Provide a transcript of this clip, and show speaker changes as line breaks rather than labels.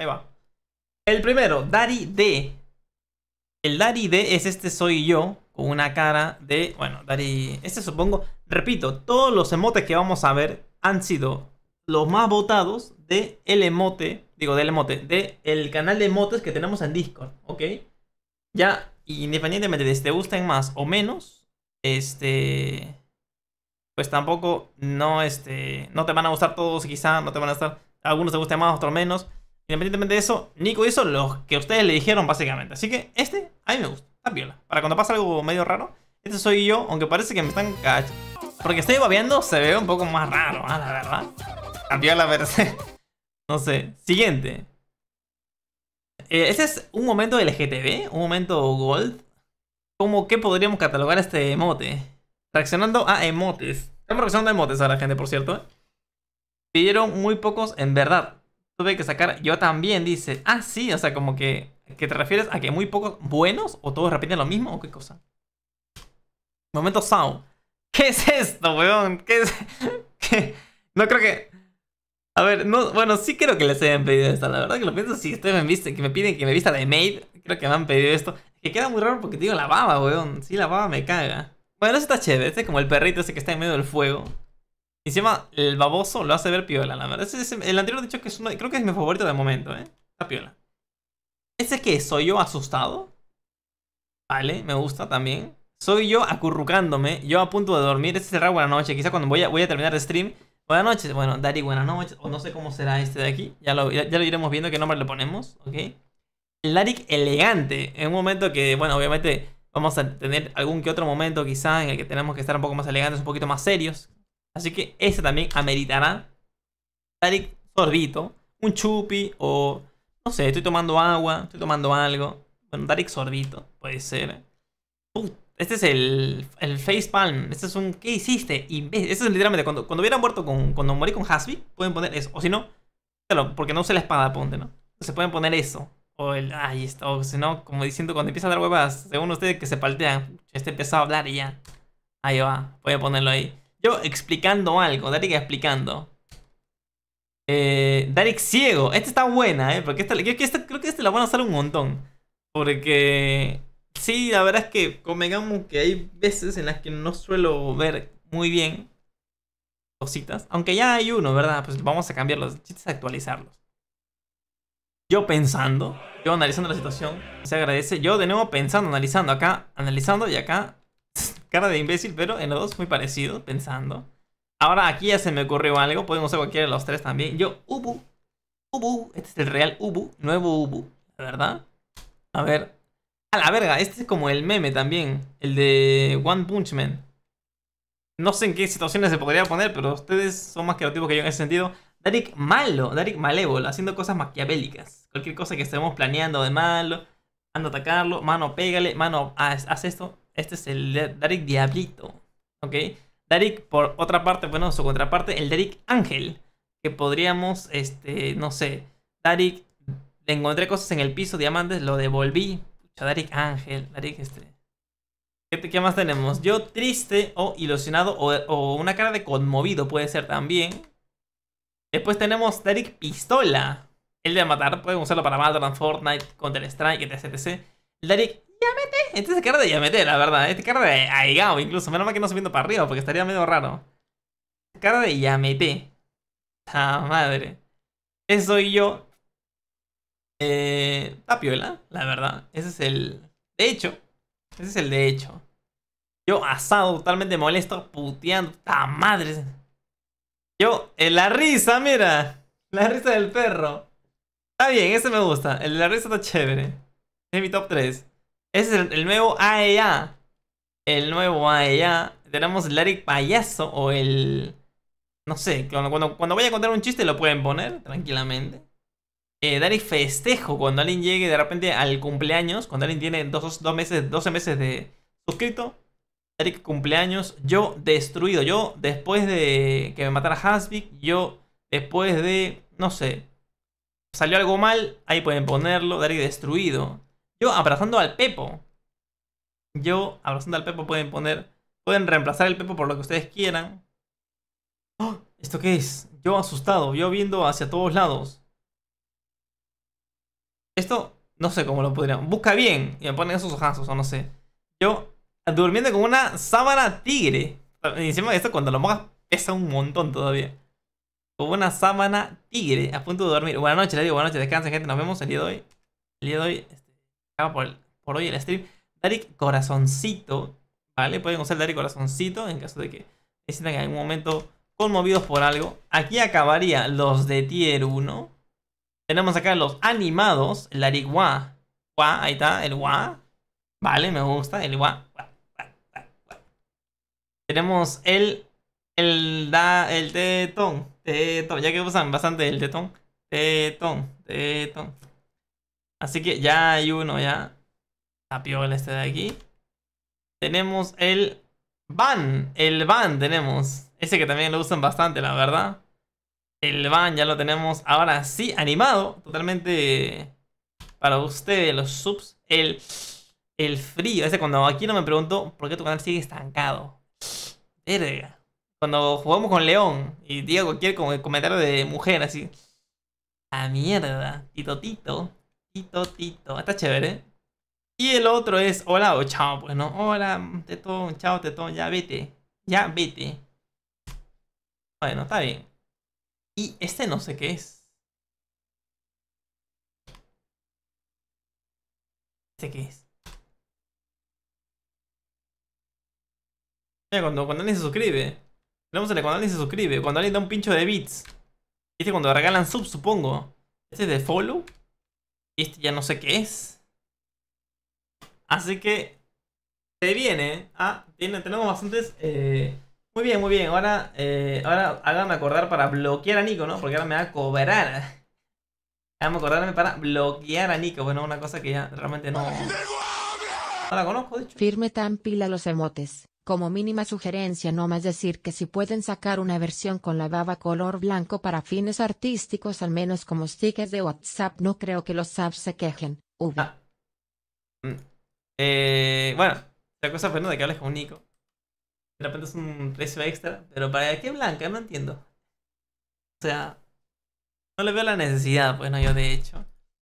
Ahí va. El primero, Dari D. El Dari D es este soy yo, con una cara de... Bueno, Dari... Este supongo... Repito, todos los emotes que vamos a ver han sido los más votados de el emote, digo del emote, de el canal de emotes que tenemos en Discord, ¿ok? Ya, independientemente de si te gusten más o menos, este... Pues tampoco, no, este... No te van a gustar todos quizá, no te van a estar, Algunos te gusten más, otros menos Independientemente de eso, Nico hizo lo que ustedes le dijeron básicamente. Así que este, a mí me gusta. Está piola. Para cuando pasa algo medio raro, este soy yo, aunque parece que me están cachando. Porque estoy babeando, se ve un poco más raro, ¿ah? la verdad. Está piola, pero No sé. Siguiente. Eh, este es un momento LGTB, un momento Gold. ¿Cómo que podríamos catalogar este emote? Reaccionando a emotes. Estamos reaccionando a emotes ahora, gente, por cierto. ¿eh? Pidieron muy pocos en verdad tuve que sacar yo también, dice. Ah, sí, o sea, como que, que te refieres a que muy pocos buenos o todos repiten lo mismo o qué cosa. Momento sound. ¿Qué es esto, weón? ¿Qué es? No creo que... A ver, no, bueno, sí creo que les hayan pedido esto La verdad que lo pienso, si ustedes me que me piden que me vista de maid, creo que me han pedido esto. Que queda muy raro porque digo la baba, weón. Sí, la baba me caga. Bueno, eso está chévere. Este es como el perrito ese que está en medio del fuego. Y encima, el baboso lo hace ver piola, la verdad. el anterior dicho que es uno, creo que es mi favorito de momento, ¿eh? La piola. ¿Ese qué? ¿Soy yo asustado? Vale, me gusta también. Soy yo acurrucándome, yo a punto de dormir. Este será buena noche. Quizá cuando voy a, voy a terminar el stream. Buenas noches. Bueno, Dari, buenas noches. O no sé cómo será este de aquí. Ya lo, ya, lo iremos viendo qué nombre le ponemos, ¿ok? Darik elegante. En un momento que, bueno, obviamente vamos a tener algún que otro momento quizá en el que tenemos que estar un poco más elegantes, un poquito más serios. Así que este también ameritará dar sorbito, un chupi o no sé, estoy tomando agua, estoy tomando algo. Bueno, dar sorbito, puede ser. este es el, el palm, Este es un ¿qué hiciste? y Este es literalmente cuando, cuando hubiera muerto con cuando morí con Hasby, pueden poner eso o si no, porque no usé la espada, ponte, ¿no? Se pueden poner eso. O el, ahí está, o si no, como diciendo, cuando empieza a dar huevas, según ustedes que se paltean, este empezó a hablar y ya. Ahí va, voy a ponerlo ahí. Yo explicando algo, Darik explicando. Eh, Darik ciego. Esta está buena, ¿eh? Porque esta, creo, que esta, la van a usar un montón. Porque... Sí, la verdad es que convengamos que hay veces en las que no suelo ver muy bien cositas. Aunque ya hay uno, ¿verdad? Pues vamos a cambiarlos. los a actualizarlos. Yo pensando, yo analizando la situación, se agradece. Yo de nuevo pensando, analizando acá, analizando y acá cara de imbécil, pero en los dos muy parecido, pensando. Ahora aquí ya se me ocurrió algo, podemos hacer cualquiera de los tres también. Yo, Ubu, Ubu, este es el real Ubu, nuevo Ubu, la verdad. A ver, a la verga, este es como el meme también, el de One Punch Man. No sé en qué situaciones se podría poner, pero ustedes son más creativos que yo en ese sentido. Darik malo, Darik malévolo, haciendo cosas maquiavélicas. Cualquier cosa que estemos planeando de malo, Ando a atacarlo, mano pégale, mano haz, haz esto, este es el Darik Diablito, ¿ok? Darik, por otra parte, bueno, su contraparte, el Darik Ángel, que podríamos, este, no sé, Darik, encontré cosas en el piso, diamantes, lo devolví. Pucha, Darik Ángel, Darik, este... ¿Qué, más tenemos? Yo triste o ilusionado o, una cara de conmovido puede ser también. Después tenemos Derek Pistola. El de matar, podemos usarlo para Valorant, Fortnite, Counter Strike, etc. etc. Derek Yamete. Este es cara de Yamete, la verdad. Este cara de Aigao, incluso. Menos mal que no subiendo para arriba, porque estaría medio raro. Cara de Yamete. ¡Ta madre! Ese soy yo. Eh, tapiola, la verdad. Ese es el... De hecho. Ese es el de hecho. Yo asado, totalmente molesto, puteando. ¡Ta madre! Yo, la risa, mira. La risa del perro. Está bien, ese me gusta. El la risa está chévere. Es mi top 3. Ese es el, nuevo AEA. El nuevo AEA. E e Tenemos el Payaso o el... No sé, cuando, cuando vaya a contar un chiste lo pueden poner tranquilamente. Eh, festejo cuando alguien llegue de repente al cumpleaños, cuando alguien tiene dos, meses, 12 meses de suscrito. Dari cumpleaños, yo destruido, yo después de que me matara Hasbik, yo después de, no sé, salió algo mal, ahí pueden ponerlo, Dari destruido. Yo abrazando al Pepo. Yo abrazando al Pepo pueden poner. Pueden reemplazar el Pepo por lo que ustedes quieran. ¡Oh! ¿Esto qué es? Yo asustado, yo viendo hacia todos lados. Esto, no sé cómo lo podrían. Busca bien. Y me ponen esos ojazos, o no sé. Yo durmiendo con una sábana tigre. encima de esto, cuando lo mojas, pesa un montón todavía. Como una sábana tigre, a punto de dormir. Buenas noches, le digo, buenas noches, descansen, gente. Nos vemos el día de hoy. El día de hoy acaba por, hoy el stream. Darik Corazoncito, ¿vale? Pueden usar Darik Corazoncito en caso de que sientan en algún momento conmovidos por algo. Aquí acabaría los de tier 1. Tenemos acá los animados, el Wa Gua, ahí está, el Gua. Vale, me gusta, el Gua. Tenemos el. El da. El tetón. Tetón. Ya que usan bastante el tetón. Tetón. Tetón. Así que ya hay uno, ya. el este de aquí. Tenemos el van. El van tenemos. Ese que también lo usan bastante, la verdad. El van ya lo tenemos ahora sí animado. Totalmente para ustedes, los subs. El, el frío. Ese cuando aquí no me pregunto por qué tu canal sigue estancado. Verga. Cuando jugamos con León y diga cualquier comentario de mujer así. A mierda. Tito Tito. Tito, Tito. Está chévere. Y el otro es hola o chao, pues no. Hola, tetón, chao, tetón, ya vete. Ya vete. Bueno, está bien. Y este no sé qué es. ¿Este qué es? cuando, cuando alguien se suscribe. a cuando alguien se suscribe. Cuando alguien da un pincho de bits. Este cuando regalan sub, supongo. Este es de follow. Y este ya no sé qué es. Así que se viene. Ah, tiene, tenemos bastantes. Eh, muy bien, muy bien. Ahora, eh, ahora háganme acordar para bloquear a Nico, ¿no? Porque ahora me va a cobrar. Háganme acordarme para bloquear a Nico. Bueno, una cosa que ya realmente no. No la conozco, de Firme tan pila los emotes. Como mínima sugerencia no más decir que si pueden sacar una versión con la baba color blanco para fines artísticos al menos como stickers de WhatsApp no creo que los apps se quejen. V. Ah. Mm. Eh, bueno, la cosa fue no de que hables con Nico. De repente es un precio extra, pero ¿para qué blanca? No entiendo. O sea, no le veo la necesidad, bueno, pues, yo de hecho.